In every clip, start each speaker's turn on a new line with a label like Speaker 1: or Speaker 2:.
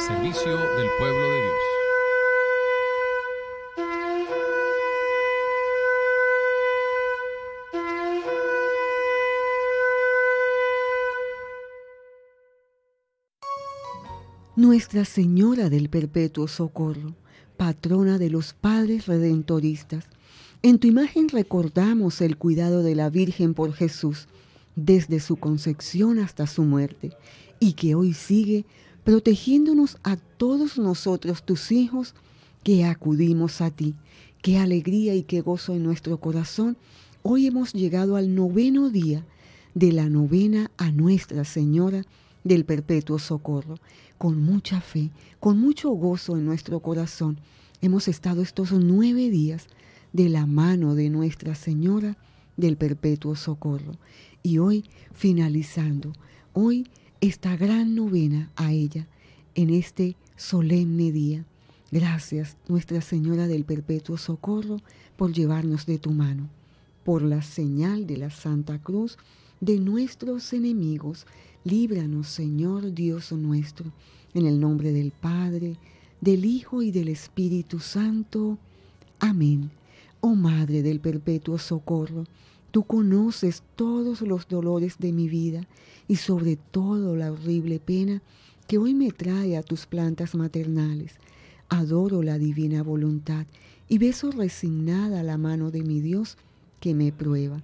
Speaker 1: servicio del pueblo de Dios. Nuestra Señora del Perpetuo Socorro, patrona de los padres redentoristas, en tu imagen recordamos el cuidado de la Virgen por Jesús desde su concepción hasta su muerte y que hoy sigue protegiéndonos a todos nosotros, tus hijos, que acudimos a ti. Qué alegría y qué gozo en nuestro corazón. Hoy hemos llegado al noveno día de la novena a Nuestra Señora del Perpetuo Socorro. Con mucha fe, con mucho gozo en nuestro corazón, hemos estado estos nueve días de la mano de Nuestra Señora del Perpetuo Socorro. Y hoy, finalizando, hoy esta gran novena a ella en este solemne día. Gracias, Nuestra Señora del Perpetuo Socorro, por llevarnos de tu mano, por la señal de la Santa Cruz de nuestros enemigos. Líbranos, Señor Dios nuestro, en el nombre del Padre, del Hijo y del Espíritu Santo. Amén. Oh Madre del Perpetuo Socorro, Tú conoces todos los dolores de mi vida y sobre todo la horrible pena que hoy me trae a tus plantas maternales. Adoro la divina voluntad y beso resignada la mano de mi Dios que me prueba.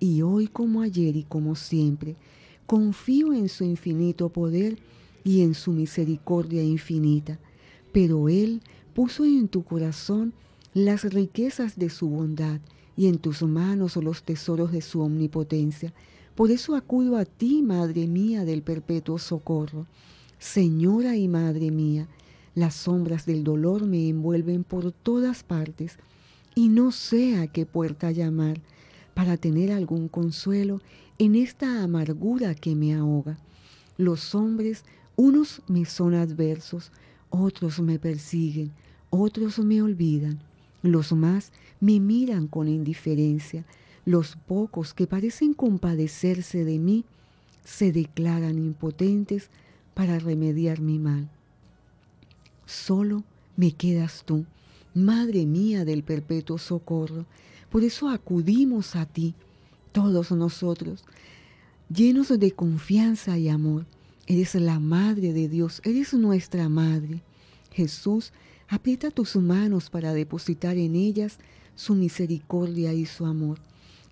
Speaker 1: Y hoy como ayer y como siempre, confío en su infinito poder y en su misericordia infinita. Pero Él puso en tu corazón las riquezas de su bondad y en tus manos oh, los tesoros de su omnipotencia. Por eso acudo a ti, Madre mía del perpetuo socorro. Señora y Madre mía, las sombras del dolor me envuelven por todas partes, y no sé a qué puerta llamar para tener algún consuelo en esta amargura que me ahoga. Los hombres, unos me son adversos, otros me persiguen, otros me olvidan los más me miran con indiferencia. Los pocos que parecen compadecerse de mí se declaran impotentes para remediar mi mal. Solo me quedas tú, Madre mía del perpetuo socorro. Por eso acudimos a ti, todos nosotros, llenos de confianza y amor. Eres la Madre de Dios, eres nuestra Madre. Jesús Aprieta tus manos para depositar en ellas su misericordia y su amor.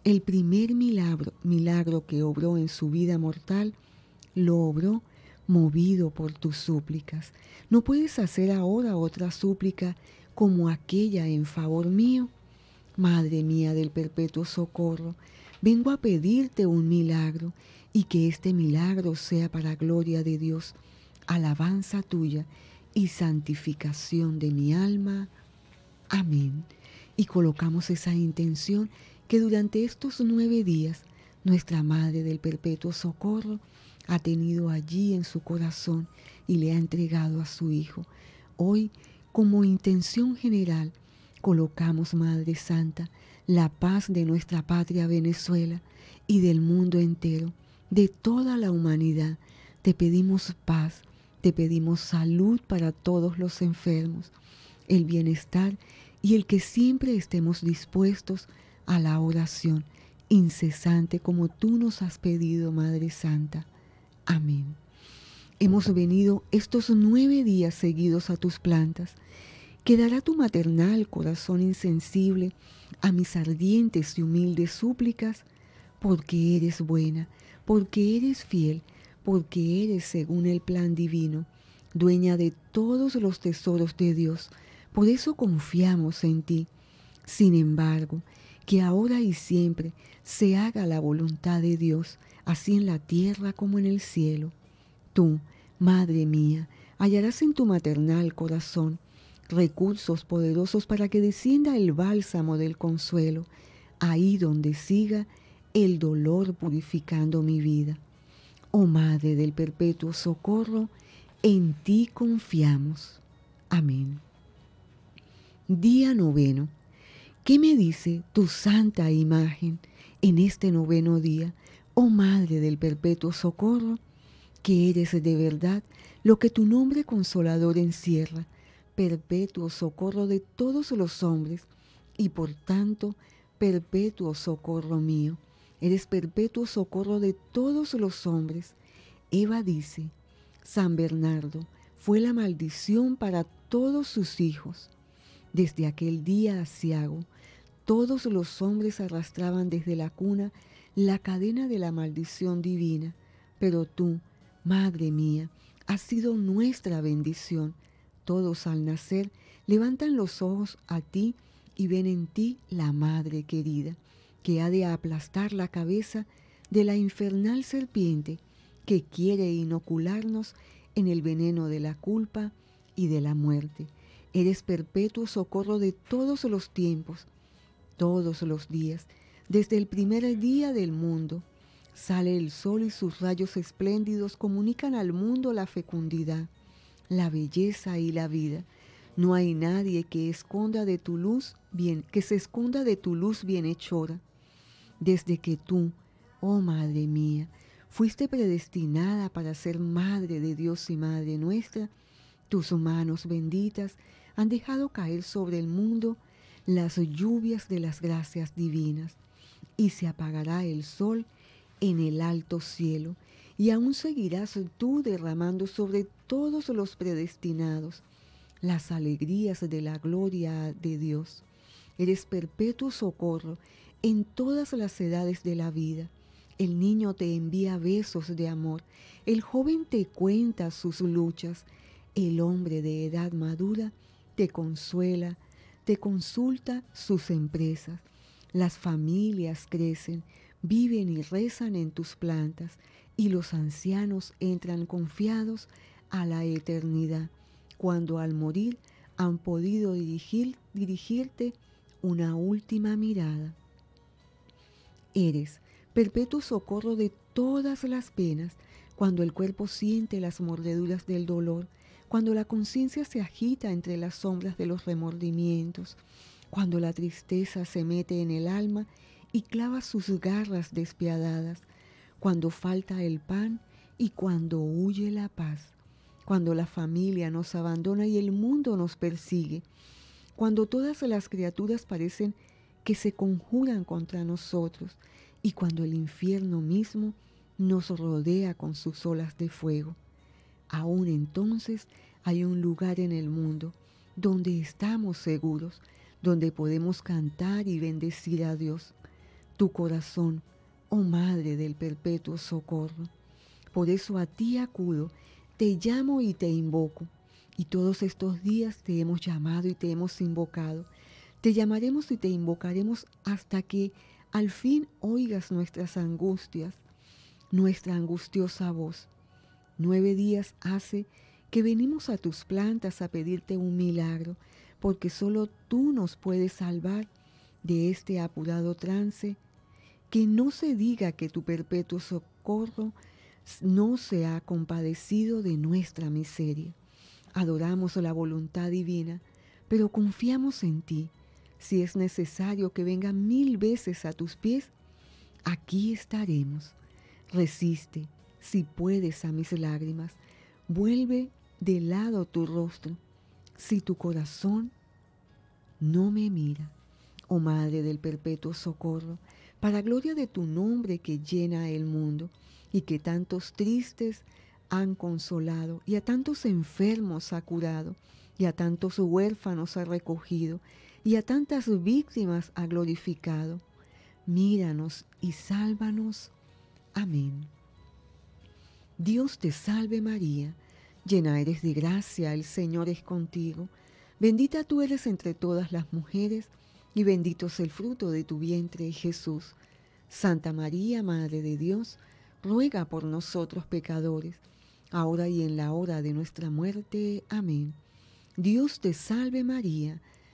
Speaker 1: El primer milagro, milagro que obró en su vida mortal, lo obró movido por tus súplicas. No puedes hacer ahora otra súplica como aquella en favor mío. Madre mía del perpetuo socorro, vengo a pedirte un milagro y que este milagro sea para gloria de Dios, alabanza tuya y santificación de mi alma. Amén. Y colocamos esa intención que durante estos nueve días nuestra Madre del Perpetuo Socorro ha tenido allí en su corazón y le ha entregado a su Hijo. Hoy, como intención general, colocamos, Madre Santa, la paz de nuestra patria Venezuela y del mundo entero, de toda la humanidad. Te pedimos paz, te pedimos salud para todos los enfermos, el bienestar y el que siempre estemos dispuestos a la oración incesante como tú nos has pedido, Madre Santa. Amén. Hemos venido estos nueve días seguidos a tus plantas. Quedará tu maternal corazón insensible a mis ardientes y humildes súplicas, porque eres buena, porque eres fiel porque eres, según el plan divino, dueña de todos los tesoros de Dios. Por eso confiamos en ti. Sin embargo, que ahora y siempre se haga la voluntad de Dios, así en la tierra como en el cielo. Tú, Madre mía, hallarás en tu maternal corazón recursos poderosos para que descienda el bálsamo del consuelo, ahí donde siga el dolor purificando mi vida. Oh Madre del Perpetuo Socorro, en ti confiamos. Amén. Día noveno. ¿Qué me dice tu santa imagen en este noveno día, oh Madre del Perpetuo Socorro, que eres de verdad lo que tu nombre consolador encierra, perpetuo socorro de todos los hombres, y por tanto, perpetuo socorro mío? Eres perpetuo socorro de todos los hombres. Eva dice, San Bernardo fue la maldición para todos sus hijos. Desde aquel día asiago, todos los hombres arrastraban desde la cuna la cadena de la maldición divina, pero tú, Madre mía, has sido nuestra bendición. Todos al nacer levantan los ojos a ti y ven en ti la Madre querida que ha de aplastar la cabeza de la infernal serpiente que quiere inocularnos en el veneno de la culpa y de la muerte. Eres perpetuo socorro de todos los tiempos, todos los días, desde el primer día del mundo. Sale el sol y sus rayos espléndidos comunican al mundo la fecundidad, la belleza y la vida. No hay nadie que esconda de tu luz bien, que se esconda de tu luz bienhechora desde que tú, oh Madre mía, fuiste predestinada para ser Madre de Dios y Madre nuestra, tus manos benditas han dejado caer sobre el mundo las lluvias de las gracias divinas, y se apagará el sol en el alto cielo, y aún seguirás tú derramando sobre todos los predestinados las alegrías de la gloria de Dios. Eres perpetuo socorro en todas las edades de la vida. El niño te envía besos de amor, el joven te cuenta sus luchas, el hombre de edad madura te consuela, te consulta sus empresas. Las familias crecen, viven y rezan en tus plantas, y los ancianos entran confiados a la eternidad, cuando al morir han podido dirigirte una última mirada. Eres perpetuo socorro de todas las penas, cuando el cuerpo siente las mordeduras del dolor, cuando la conciencia se agita entre las sombras de los remordimientos, cuando la tristeza se mete en el alma y clava sus garras despiadadas, cuando falta el pan y cuando huye la paz, cuando la familia nos abandona y el mundo nos persigue, cuando todas las criaturas parecen que se conjuran contra nosotros y cuando el infierno mismo nos rodea con sus olas de fuego. Aún entonces hay un lugar en el mundo donde estamos seguros, donde podemos cantar y bendecir a Dios, tu corazón, oh Madre del perpetuo socorro. Por eso a ti acudo, te llamo y te invoco. Y todos estos días te hemos llamado y te hemos invocado te llamaremos y te invocaremos hasta que al fin oigas nuestras angustias, nuestra angustiosa voz. Nueve días hace que venimos a tus plantas a pedirte un milagro, porque solo tú nos puedes salvar de este apurado trance. Que no se diga que tu perpetuo socorro no se ha compadecido de nuestra miseria. Adoramos la voluntad divina, pero confiamos en ti si es necesario que venga mil veces a tus pies, aquí estaremos. Resiste, si puedes, a mis lágrimas. Vuelve de lado tu rostro, si tu corazón no me mira. Oh Madre del Perpetuo Socorro, para gloria de tu nombre que llena el mundo y que tantos tristes han consolado y a tantos enfermos ha curado y a tantos huérfanos ha recogido y a tantas víctimas ha glorificado. Míranos y sálvanos. Amén. Dios te salve María, llena eres de gracia, el Señor es contigo. Bendita tú eres entre todas las mujeres, y bendito es el fruto de tu vientre, Jesús. Santa María, Madre de Dios, ruega por nosotros pecadores, ahora y en la hora de nuestra muerte. Amén. Dios te salve María,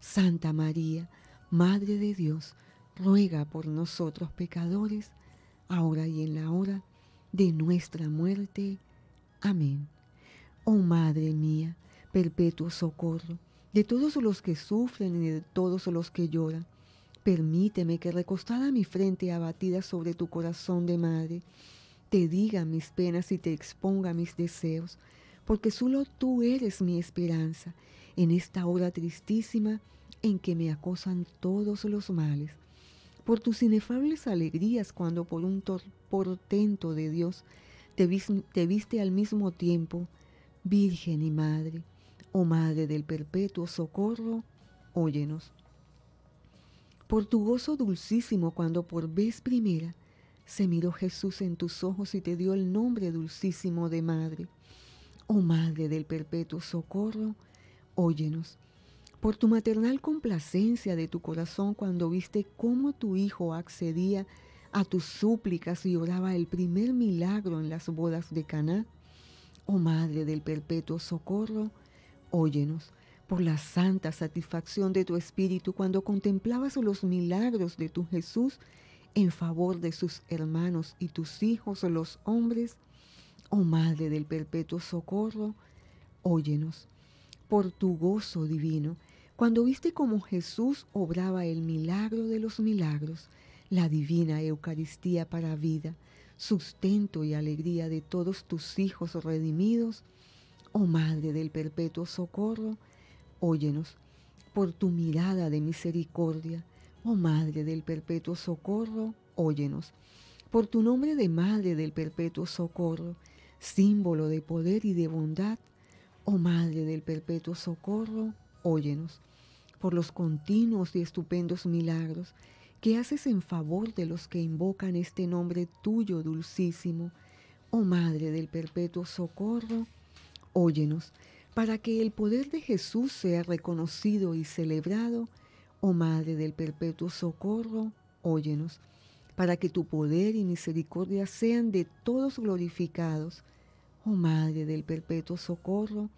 Speaker 1: Santa María, Madre de Dios, ruega por nosotros pecadores, ahora y en la hora de nuestra muerte. Amén. Oh Madre mía, perpetuo socorro de todos los que sufren y de todos los que lloran, permíteme que recostada mi frente abatida sobre tu corazón de madre, te diga mis penas y te exponga mis deseos, porque solo tú eres mi esperanza en esta hora tristísima en que me acosan todos los males, por tus inefables alegrías cuando por un portento de Dios te, viste al mismo tiempo Virgen y Madre, oh Madre del perpetuo socorro, óyenos. Por tu gozo dulcísimo cuando por vez primera se miró Jesús en tus ojos y te dio el nombre dulcísimo de Madre, oh Madre del perpetuo socorro, Óyenos. Por tu maternal complacencia de tu corazón cuando viste cómo tu hijo accedía a tus súplicas y oraba el primer milagro en las bodas de Caná, oh Madre del perpetuo socorro, óyenos por la santa satisfacción de tu espíritu cuando contemplabas los milagros de tu Jesús en favor de sus hermanos y tus hijos los hombres, oh Madre del perpetuo socorro, óyenos por tu gozo divino, cuando viste como Jesús obraba el milagro de los milagros, la divina Eucaristía para vida, sustento y alegría de todos tus hijos redimidos, oh Madre del perpetuo socorro, óyenos por tu mirada de misericordia, oh Madre del perpetuo socorro, óyenos por tu nombre de Madre del perpetuo socorro, símbolo de poder y de bondad, Oh Madre del Perpetuo Socorro, óyenos por los continuos y estupendos milagros que haces en favor de los que invocan este nombre tuyo dulcísimo. Oh Madre del Perpetuo Socorro, óyenos para que el poder de Jesús sea reconocido y celebrado. Oh Madre del Perpetuo Socorro, óyenos para que tu poder y misericordia sean de todos glorificados Oh Madre del Perpetuo Socorro,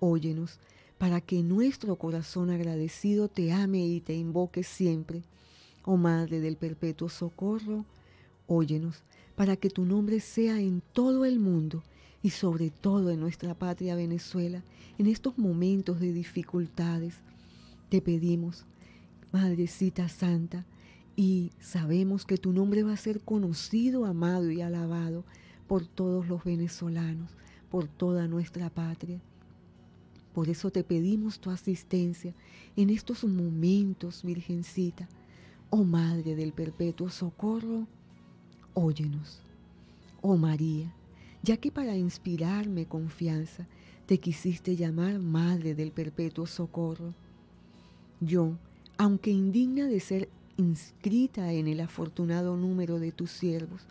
Speaker 1: óyenos para que nuestro corazón agradecido te ame y te invoque siempre. Oh Madre del Perpetuo Socorro, óyenos para que tu nombre sea en todo el mundo y sobre todo en nuestra patria Venezuela, en estos momentos de dificultades. Te pedimos, Madrecita Santa, y sabemos que tu nombre va a ser conocido, amado y alabado por todos los venezolanos, por toda nuestra patria. Por eso te pedimos tu asistencia en estos momentos, Virgencita. Oh Madre del Perpetuo Socorro, óyenos. Oh María, ya que para inspirarme confianza te quisiste llamar Madre del Perpetuo Socorro, yo, aunque indigna de ser inscrita en el afortunado número de tus siervos,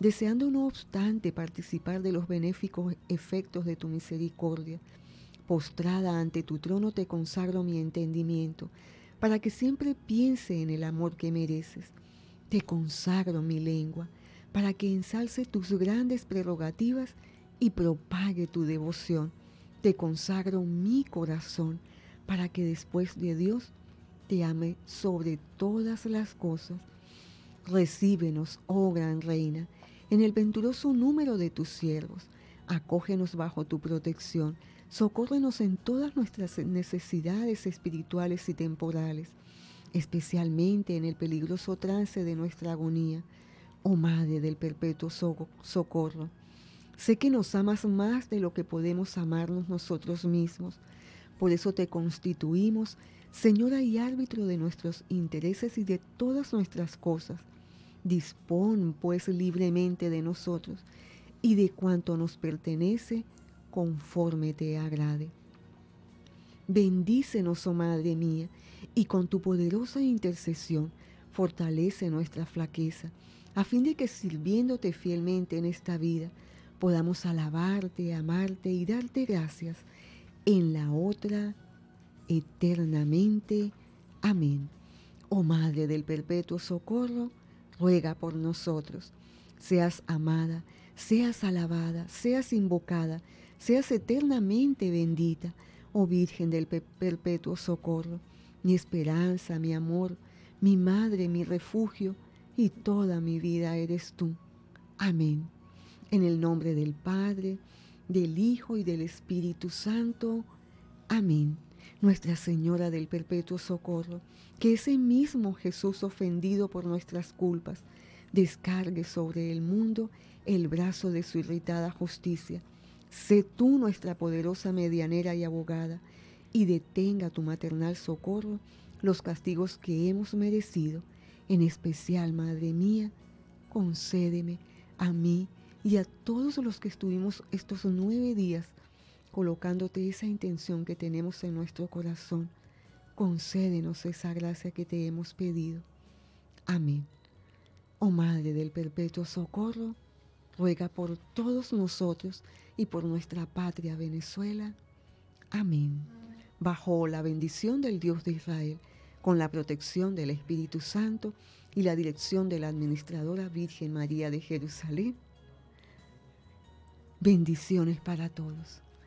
Speaker 1: deseando no obstante participar de los benéficos efectos de tu misericordia. Postrada ante tu trono te consagro mi entendimiento, para que siempre piense en el amor que mereces. Te consagro mi lengua, para que ensalce tus grandes prerrogativas y propague tu devoción. Te consagro mi corazón, para que después de Dios te ame sobre todas las cosas. Recíbenos, oh gran reina, en el venturoso número de tus siervos. Acógenos bajo tu protección. Socórrenos en todas nuestras necesidades espirituales y temporales, especialmente en el peligroso trance de nuestra agonía. Oh Madre del perpetuo socorro, sé que nos amas más de lo que podemos amarnos nosotros mismos. Por eso te constituimos Señora y árbitro de nuestros intereses y de todas nuestras cosas Dispón pues libremente de nosotros y de cuanto nos pertenece conforme te agrade. Bendícenos, oh Madre mía, y con tu poderosa intercesión fortalece nuestra flaqueza, a fin de que sirviéndote fielmente en esta vida, podamos alabarte, amarte y darte gracias en la otra eternamente. Amén. Oh Madre del Perpetuo Socorro, ruega por nosotros. Seas amada, seas alabada, seas invocada, seas eternamente bendita, oh Virgen del perpetuo socorro, mi esperanza, mi amor, mi madre, mi refugio, y toda mi vida eres tú. Amén. En el nombre del Padre, del Hijo y del Espíritu Santo. Amén. Nuestra Señora del Perpetuo Socorro, que ese mismo Jesús ofendido por nuestras culpas, descargue sobre el mundo el brazo de su irritada justicia. Sé tú nuestra poderosa medianera y abogada, y detenga tu maternal socorro los castigos que hemos merecido. En especial, Madre mía, concédeme a mí y a todos los que estuvimos estos nueve días colocándote esa intención que tenemos en nuestro corazón. Concédenos esa gracia que te hemos pedido. Amén. Oh Madre del Perpetuo Socorro, ruega por todos nosotros y por nuestra patria Venezuela. Amén. Bajo la bendición del Dios de Israel, con la protección del Espíritu Santo y la dirección de la Administradora Virgen María de Jerusalén, bendiciones para todos.